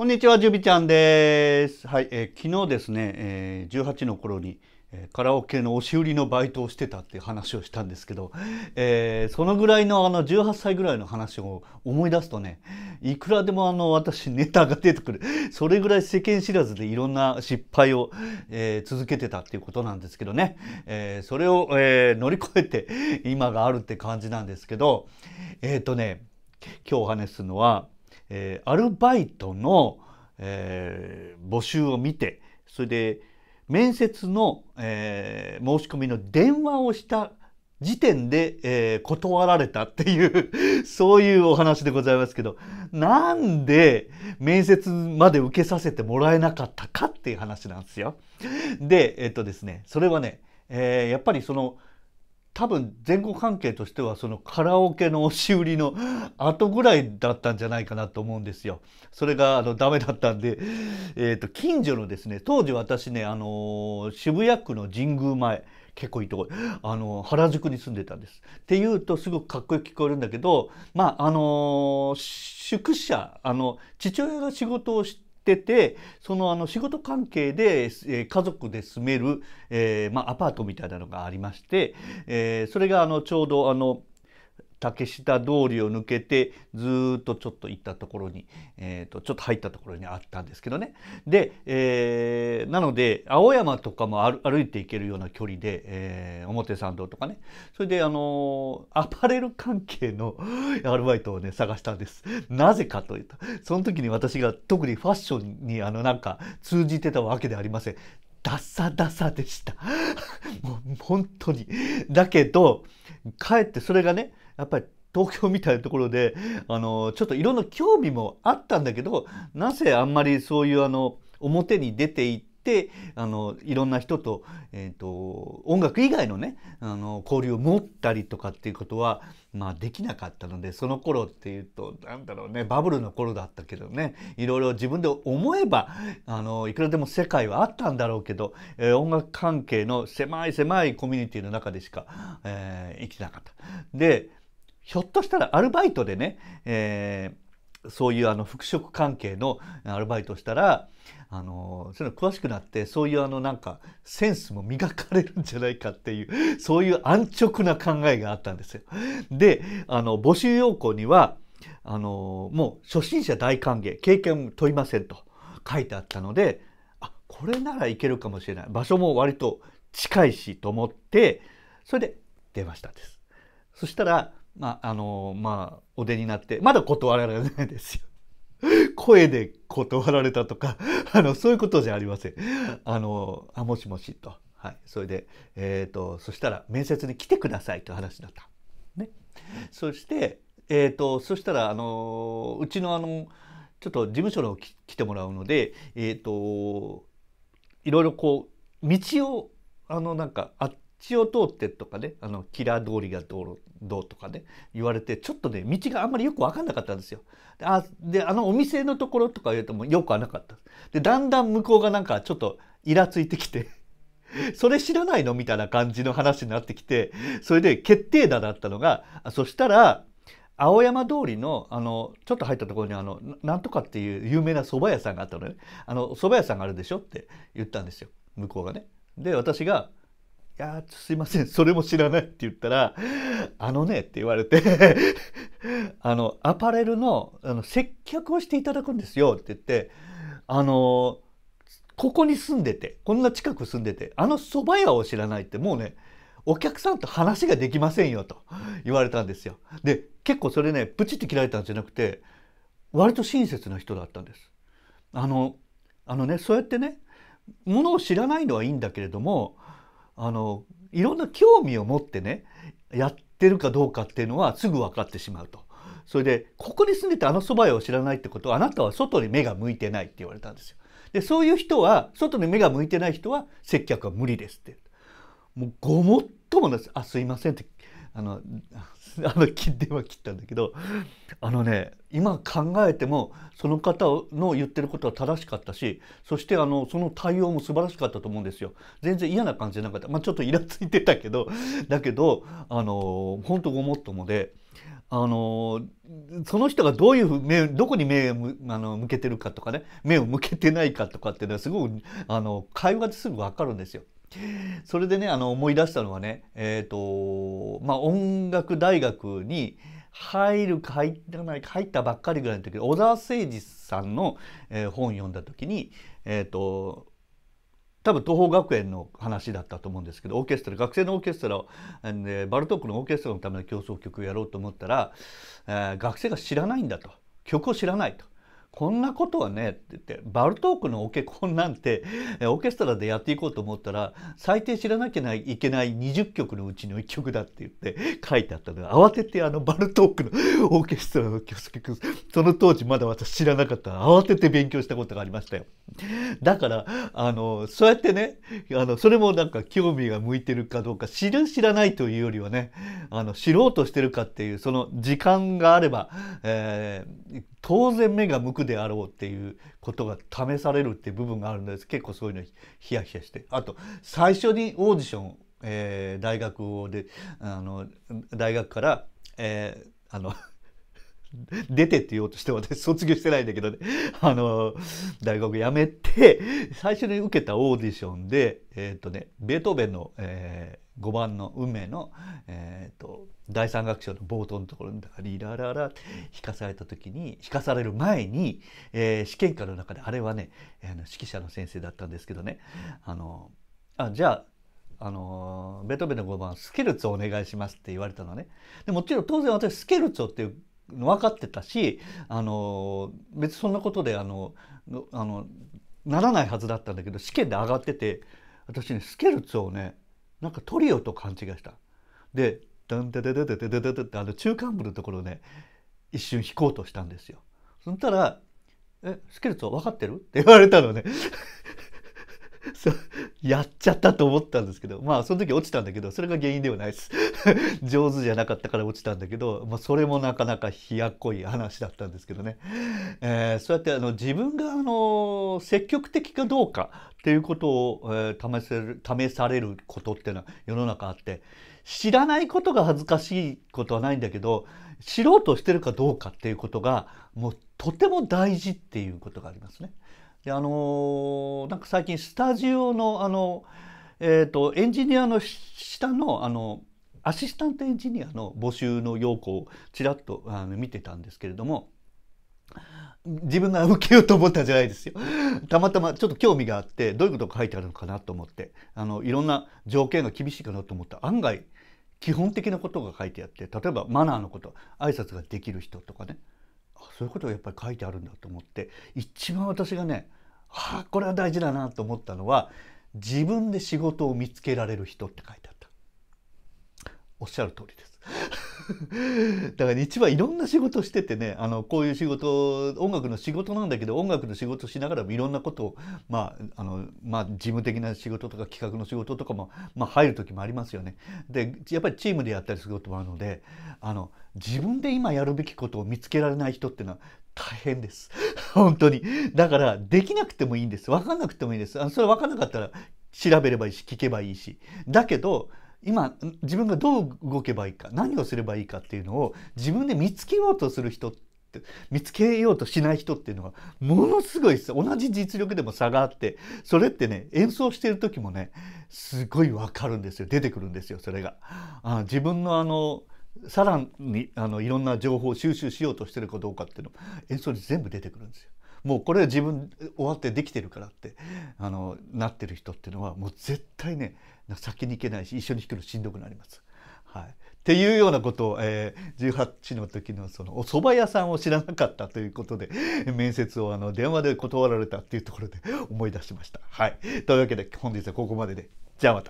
こんにちは、ジュビちゃんです。はい、えー、昨日ですね、えー、18の頃に、えー、カラオケの押し売りのバイトをしてたっていう話をしたんですけど、えー、そのぐらいのあの18歳ぐらいの話を思い出すとね、いくらでもあの私ネタが出てくる。それぐらい世間知らずでいろんな失敗を、えー、続けてたっていうことなんですけどね、えー、それを、えー、乗り越えて今があるって感じなんですけど、えっ、ー、とね、今日お話しするのは、えー、アルバイトの、えー、募集を見てそれで面接の、えー、申し込みの電話をした時点で、えー、断られたっていう そういうお話でございますけど、なんで面接まで受けさせてもらえなかったかっていう話なんですよ。で、えっとですね、それはね、えー、やっぱりその、多分全国関係としてはそのカラオケの押し売りの 後ぐらいだったんじゃないかなと思うんですよ。それがあのダメだったんで、えー、と近所のですね当時私ね、あの渋谷区の神宮前結構いいとこあの原宿に住んでたんです。っていうとすごくかっこよく聞こえるんだけどまああの宿舎あの父親が仕事をしてっててそのあの仕事関係で、え家族で住める、えまあ、アパートみたいなのがありまして、えそれがあのちょうどあの。竹下通りを抜けてずっとちょっと行ったところに、えーと、ちょっと入ったところにあったんですけどねで、えー、なので青山とかも歩いていけるような距離で、えー、表参道とかねそれであのー、アパレル関係の アルバイトをね探したんですなぜかというとその時に私が特にファッションにあのなんか通じてたわけではありませんダサダサでした もう本当にだけどかえってそれがねやっぱり東京みたいなところで あのちょっといろんな興味もあったんだけどなぜあんまりそういうあの表に出ていって。あのいろんな人と,、えーと、音楽以外のねあの交流を持ったりとかっていうことは、まあ、できなかったのでその頃っていうと何だろうねバブルの頃だったけどねいろいろ自分で思えばあのいくらでも世界はあったんだろうけど、えー、音楽関係の狭い狭いコミュニティの中でしか、えー、生きなかった。でひょっとしたらアルバイトでね、えー、そういうあの服飾関係のアルバイトしたら、あのそういうの詳しくなってそういうあのなんかセンスも磨かれるんじゃないかっていうそういう安直な考えがあったんですよ。であの募集要項にはあのもう初心者大歓迎経験問いませんと書いてあったのであこれならいけるかもしれない場所も割と近いしと思ってそれで電話したんです。そしたらまあ、あの、まあ、お出になって、まだ断られないですよ。声で断られたとか、あの、そういうことじゃありません。あの、あ、もしもしと。はい。それで、えっ、ー、と、そしたら、面接に来てくださいという話だった。ね。そして、えっ、ー、と、そしたら、あの、うちのあの、ちょっと事務所の来てもらうので、えっ、ー、と、いろいろこう、道を、あの、なんか、あって、血を通ってとかねあのキラー通りがどうどうとかね言われてちょっとね道があんまりよく分かんなかったんですよ。であであのお店のところとか言うともよくはなかった。でだんだん向こうがなんかちょっとイラついてきて それ知らないのみたいな感じの話になってきてそれで決定打だったのがそしたら青山通りのあのちょっと入ったところにあのなんとかっていう有名な蕎麦屋さんがあったのね「あの蕎麦屋さんがあるでしょ?」って言ったんですよ向こうがね。で私がやすいません、それも知らないって言ったら、あのねって言われて あの、アパレルのあの接客をしていただくんですよって言って、あの、ここに住んでて、こんな近く住んでて、あの蕎麦屋を知らないってもうね、お客さんと話ができませんよと言われたんですよ。で、結構それね、プチって切られたんじゃなくて、割と親切な人だったんです。あの、あのね、そうやってね、物を知らないのはいいんだけれども、あのいろんな興味を持ってねやってるかどうかっていうのはすぐ分かってしまうと。それでここに住んでてあの蕎麦屋を知らないってことはあなたは外に目が向いてないって言われたんですよ。でそういう人は外に目が向いてない人は接客は無理ですって。もうごもっともです。あすいませんってあの あの電話切ったんだけどあのね今考えてもその方の言ってることは正しかったしそしてあのその対応も素晴らしかったと思うんですよ全然嫌な感じじゃなかった、まあ、ちょっとイラついてたけどだけどあの本当ごもっともで。あのその人がどういう目どこに目をあの向けてるかとかね目を向けてないかとかっていうのはすごくあの会話ですぐ分かるんですよ。それでねあの思い出したのはねえっ、ー、とまあ音楽大学に入るか入らないか入ったばっかりぐらいの時小沢誠二さんの、えー、本読んだ時にえっ、ー、と多分東邦学園の話だったと思うんですけどオーケストラ学生のオーケストラを、えバルトークのオーケストラのための競争曲をやろうと思ったら、え学生が知らないんだと曲を知らないとこんなことはねって言ってバルトークのオケコンなんてオーケストラでやっていこうと思ったら最低知らなきゃいけない20曲のうちの1曲だって言って書いてあったので慌ててあのバルトークのオーケストラの曲その当時まだ私知らなかった慌てて勉強したことがありましたよ。だからあのそうやってねあのそれもなんか興味が向いてるかどうか知る知らないというよりはねあの知ろうとしてるかっていうその時間があれば、えー、当然目が向くであろうっていうことが試されるっていう部分があるんです結構そういうのヒヤヒヤしてあと最初にオーディション、えー、大学をであの大学から、えー、あの 出てって言おうとして私卒業してないんだけどね あの大学辞めて最初に受けたオーディションでえっ、とねベートーベンの、えー5番の「運命の」えーと、第三楽章の冒頭のところに「リラララ」引かされた時に引かされる前に、えー、試験官の中であれはね、えー、指揮者の先生だったんですけどねあのあじゃああのベトベンの5番「スケルツをお願いします」って言われたのね。でもちろん当然私スケルツォっていう分かってたしあの別そんなことであのあのならないはずだったんだけど試験で上がってて私ねスケルツをねなんかトリオと勘違いした。でダンダダダダダダダってあの中間部のところね一瞬弾こうとしたんですよ。そしたら「えスケルツォ分かってる?」って言われたのねやっちゃったと思ったんですけど、まあその時落ちたんだけど、それが原因ではないです。上手じゃなかったから落ちたんだけど、まあそれもなかなか冷やっこい話だったんですけどね。えー、そうやってあの自分があの、積極的かどうかっていうことを、えー、試せる、試されることっていうのは世の中あって、知らないことが恥ずかしいことはないんだけど、知ろうとしてるかどうかっていうことが、もうとても大事っていうことがありますね。であのなんか最近スタジオのあの、えーと、エンジニアの下のあのアシスタントエンジニアの募集の要項をちらっとあの見てたんですけれども自分が受けようと思ったじゃないですよ。たまたまちょっと興味があってどういうことが書いてあるのかなと思ってあのいろんな条件が厳しいかなと思った案外基本的なことが書いてあって例えばマナーのこと挨拶ができる人とかねそういうことがやっぱり書いてあるんだと思って一番私がねあこれは大事だなと思ったのは自分で仕事を見つけられる人って書いてあったおっしゃる通りです だから一番いろんな仕事しててねあのこういう仕事音楽の仕事なんだけど音楽の仕事しながらもいろんなことを、まああのまあ、事務的な仕事とか企画の仕事とかも、まあ、入る時もありますよね。でやっぱりチームでやったりすることもあるのであの自分で今やるべきことを見つけられない人ってのは大変です。本当に。だから、できなくてもいいんです。わかんなくてもいいです。あのそれわかんなかったら調べればいいし、聞けばいいし。だけど、今自分がどう動けばいいか何をすればいいかっていうのを自分で見つけようとする人って見つけようとしない人っていうのはものすごいです同じ実力でも差があってそれってね演奏してる時もねすごいわかるんですよ出てくるんですよそれが。あ自分のあのさらにあのいろんな情報を収集しようとしてるかどうかっていうの演奏に全部出てくるんですよ。もうこれ自分終わってできてるからってあのなってる人っていうのはもう絶対ね先に行けないし一緒に弾くのしんどくなります。はい、っていうようなことを、えー、18の時のそのお蕎麦屋さんを知らなかったということで面接をあの電話で断られたっていうところで思い出しました。はい、というわけで本日はここまででじゃあまた。